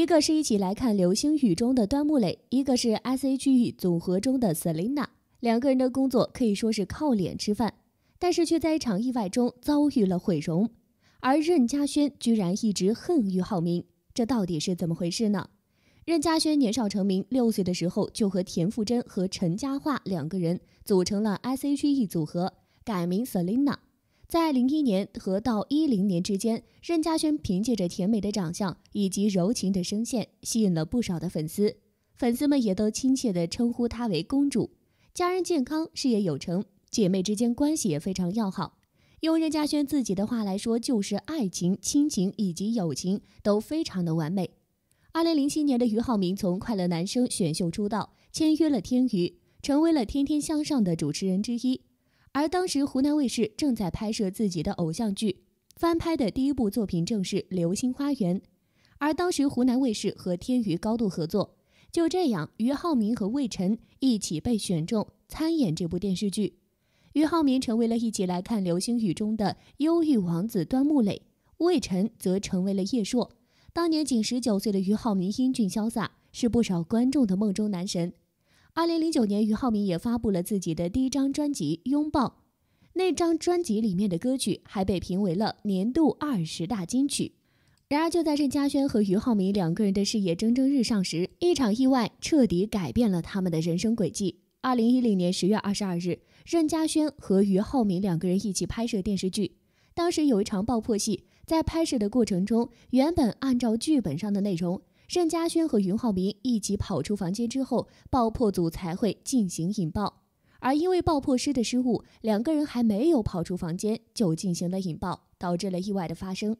一个是一起来看流星雨中的端木磊，一个是 S.H.E 组合中的 Selina，两个人的工作可以说是靠脸吃饭，但是却在一场意外中遭遇了毁容，而任嘉萱居然一直恨于浩明，这到底是怎么回事呢？任嘉萱年少成名，六岁的时候就和田馥甄和陈嘉桦两个人组成了 S.H.E 组合，改名 Selina。在零一年和到一零年之间，任嘉伦凭借着甜美的长相以及柔情的声线，吸引了不少的粉丝。粉丝们也都亲切地称呼她为“公主”。家人健康，事业有成，姐妹之间关系也非常要好。用任嘉伦自己的话来说，就是爱情、亲情以及友情都非常的完美。二零零七年的俞灏明从《快乐男声》选秀出道，签约了天娱，成为了《天天向上》的主持人之一。而当时湖南卫视正在拍摄自己的偶像剧，翻拍的第一部作品正是《流星花园》，而当时湖南卫视和天娱高度合作，就这样，俞灏明和魏晨一起被选中参演这部电视剧。俞灏明成为了一起来看流星雨中的忧郁王子端木磊，魏晨则成为了叶烁。当年仅十九岁的俞灏明英俊潇洒，是不少观众的梦中男神。二零零九年，俞灏明也发布了自己的第一张专辑《拥抱》，那张专辑里面的歌曲还被评为了年度二十大金曲。然而，就在任嘉萱和俞灏明两个人的事业蒸蒸日上时，一场意外彻底改变了他们的人生轨迹。二零一零年十月二十二日，任嘉萱和俞灏明两个人一起拍摄电视剧，当时有一场爆破戏，在拍摄的过程中，原本按照剧本上的内容。任嘉轩和俞浩明一起跑出房间之后，爆破组才会进行引爆。而因为爆破师的失误，两个人还没有跑出房间就进行了引爆，导致了意外的发生。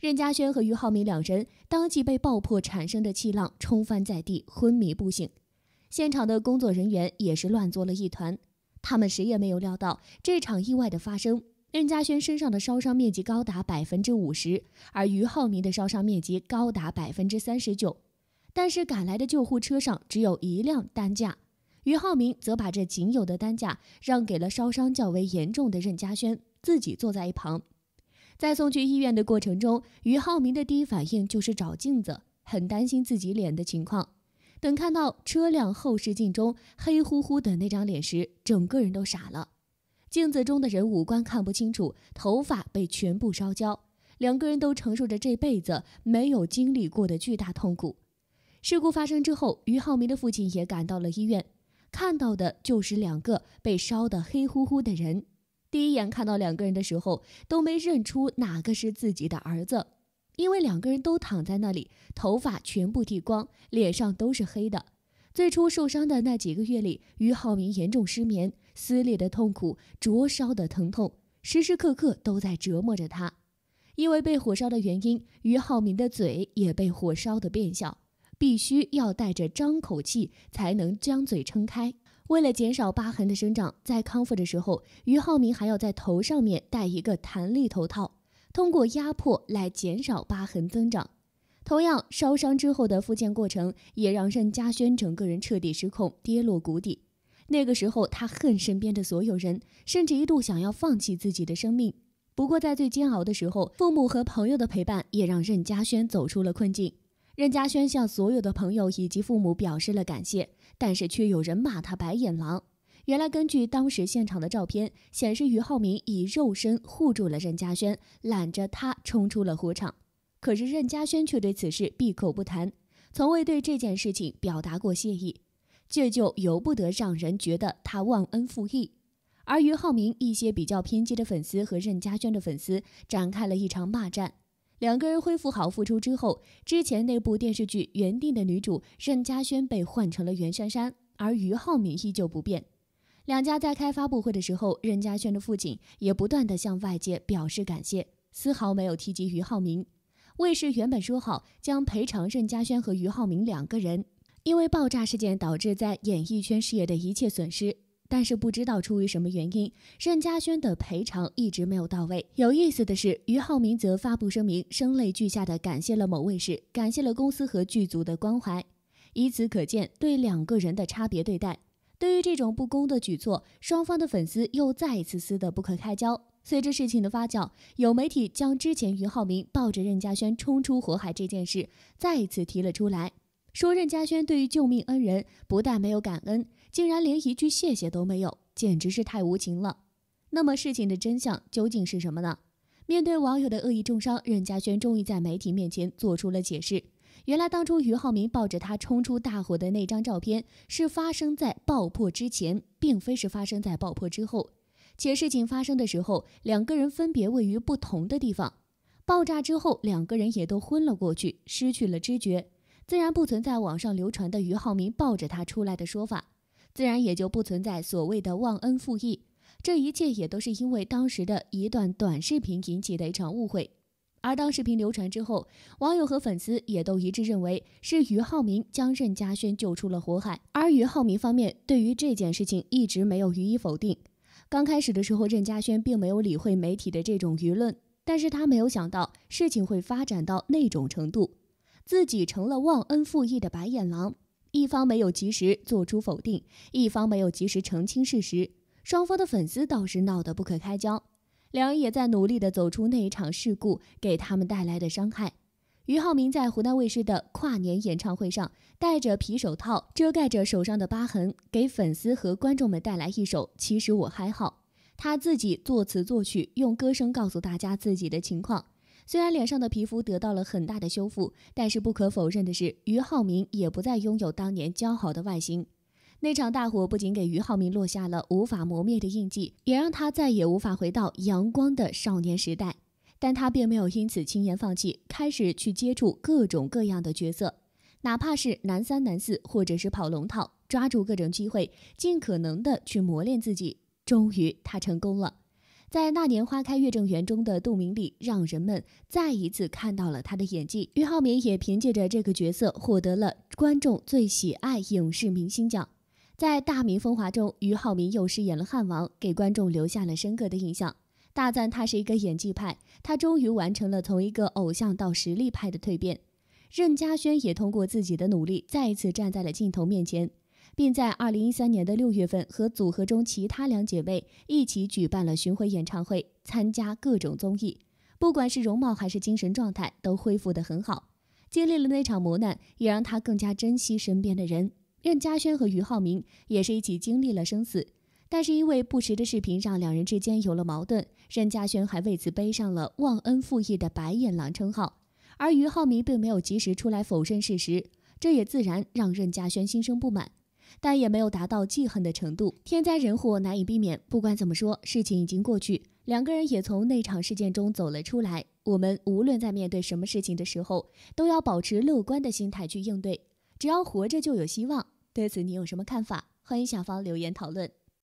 任嘉轩和于浩明两人当即被爆破产生的气浪冲翻在地，昏迷不醒。现场的工作人员也是乱作了一团，他们谁也没有料到这场意外的发生。任嘉轩身上的烧伤面积高达百分之五十，而于浩明的烧伤面积高达百分之三十九。但是赶来的救护车上只有一辆担架，于浩明则把这仅有的担架让给了烧伤较为严重的任嘉轩，自己坐在一旁。在送去医院的过程中，于浩明的第一反应就是找镜子，很担心自己脸的情况。等看到车辆后视镜中黑乎乎的那张脸时，整个人都傻了。镜子中的人五官看不清楚，头发被全部烧焦，两个人都承受着这辈子没有经历过的巨大痛苦。事故发生之后，于浩明的父亲也赶到了医院，看到的就是两个被烧得黑乎乎的人。第一眼看到两个人的时候，都没认出哪个是自己的儿子，因为两个人都躺在那里，头发全部剃光，脸上都是黑的。最初受伤的那几个月里，于浩明严重失眠。撕裂的痛苦，灼烧的疼痛，时时刻刻都在折磨着他。因为被火烧的原因，于浩明的嘴也被火烧得变小，必须要带着张口气才能将嘴撑开。为了减少疤痕的生长，在康复的时候，于浩明还要在头上面戴一个弹力头套，通过压迫来减少疤痕增长。同样，烧伤之后的复健过程也让任嘉轩整个人彻底失控，跌落谷底。那个时候，他恨身边的所有人，甚至一度想要放弃自己的生命。不过，在最煎熬的时候，父母和朋友的陪伴也让任嘉轩走出了困境。任嘉轩向所有的朋友以及父母表示了感谢，但是却有人骂他白眼狼。原来，根据当时现场的照片显示，于浩明以肉身护住了任嘉轩，揽着他冲出了火场。可是，任嘉轩却对此事闭口不谈，从未对这件事情表达过谢意。这就由不得让人觉得他忘恩负义，而于浩明一些比较偏激的粉丝和任嘉萱的粉丝展开了一场骂战。两个人恢复好复出之后，之前那部电视剧原定的女主任嘉萱被换成了袁姗姗，而于浩明依旧不变。两家在开发布会的时候，任嘉萱的父亲也不断的向外界表示感谢，丝毫没有提及于浩明。卫视原本说好将赔偿任嘉萱和于浩明两个人。因为爆炸事件导致在演艺圈事业的一切损失，但是不知道出于什么原因，任嘉萱的赔偿一直没有到位。有意思的是，于浩明则发布声明，声泪俱下的感谢了某卫视，感谢了公司和剧组的关怀。以此可见，对两个人的差别对待。对于这种不公的举措，双方的粉丝又再一次撕得不可开交。随着事情的发酵，有媒体将之前于浩明抱着任嘉萱冲出火海这件事再一次提了出来。说任嘉轩对于救命恩人不但没有感恩，竟然连一句谢谢都没有，简直是太无情了。那么事情的真相究竟是什么呢？面对网友的恶意重伤，任嘉轩终于在媒体面前做出了解释。原来当初于浩明抱着他冲出大火的那张照片，是发生在爆破之前，并非是发生在爆破之后。且事情发生的时候，两个人分别位于不同的地方。爆炸之后，两个人也都昏了过去，失去了知觉。自然不存在网上流传的于浩明抱着他出来的说法，自然也就不存在所谓的忘恩负义。这一切也都是因为当时的一段短视频引起的一场误会。而当视频流传之后，网友和粉丝也都一致认为是于浩明将任嘉轩救出了火海。而于浩明方面对于这件事情一直没有予以否定。刚开始的时候，任嘉轩并没有理会媒体的这种舆论，但是他没有想到事情会发展到那种程度。自己成了忘恩负义的白眼狼，一方没有及时做出否定，一方没有及时澄清事实，双方的粉丝倒是闹得不可开交。两人也在努力地走出那一场事故给他们带来的伤害。俞灏明在湖南卫视的跨年演唱会上，戴着皮手套遮盖着手上的疤痕，给粉丝和观众们带来一首《其实我还好》，他自己作词作曲，用歌声告诉大家自己的情况。虽然脸上的皮肤得到了很大的修复，但是不可否认的是，俞灏明也不再拥有当年姣好的外形。那场大火不仅给俞灏明落下了无法磨灭的印记，也让他再也无法回到阳光的少年时代。但他并没有因此轻言放弃，开始去接触各种各样的角色，哪怕是男三、男四，或者是跑龙套，抓住各种机会，尽可能的去磨练自己。终于，他成功了。在《那年花开月正圆》中的杜明礼，让人们再一次看到了他的演技。俞灏明也凭借着这个角色获得了观众最喜爱影视明星奖。在《大明风华》中，俞灏明又饰演了汉王，给观众留下了深刻的印象。大赞他是一个演技派，他终于完成了从一个偶像到实力派的蜕变。任嘉萱也通过自己的努力，再一次站在了镜头面前。并在二零一三年的六月份和组合中其他两姐妹一起举办了巡回演唱会，参加各种综艺，不管是容貌还是精神状态都恢复得很好。经历了那场磨难，也让她更加珍惜身边的人。任嘉萱和俞灏明也是一起经历了生死，但是因为不实的视频让两人之间有了矛盾，任嘉萱还为此背上了忘恩负义的白眼狼称号，而俞灏明并没有及时出来否认事实，这也自然让任嘉萱心生不满。但也没有达到记恨的程度。天灾人祸难以避免，不管怎么说，事情已经过去，两个人也从那场事件中走了出来。我们无论在面对什么事情的时候，都要保持乐观的心态去应对，只要活着就有希望。对此，你有什么看法？欢迎下方留言讨论。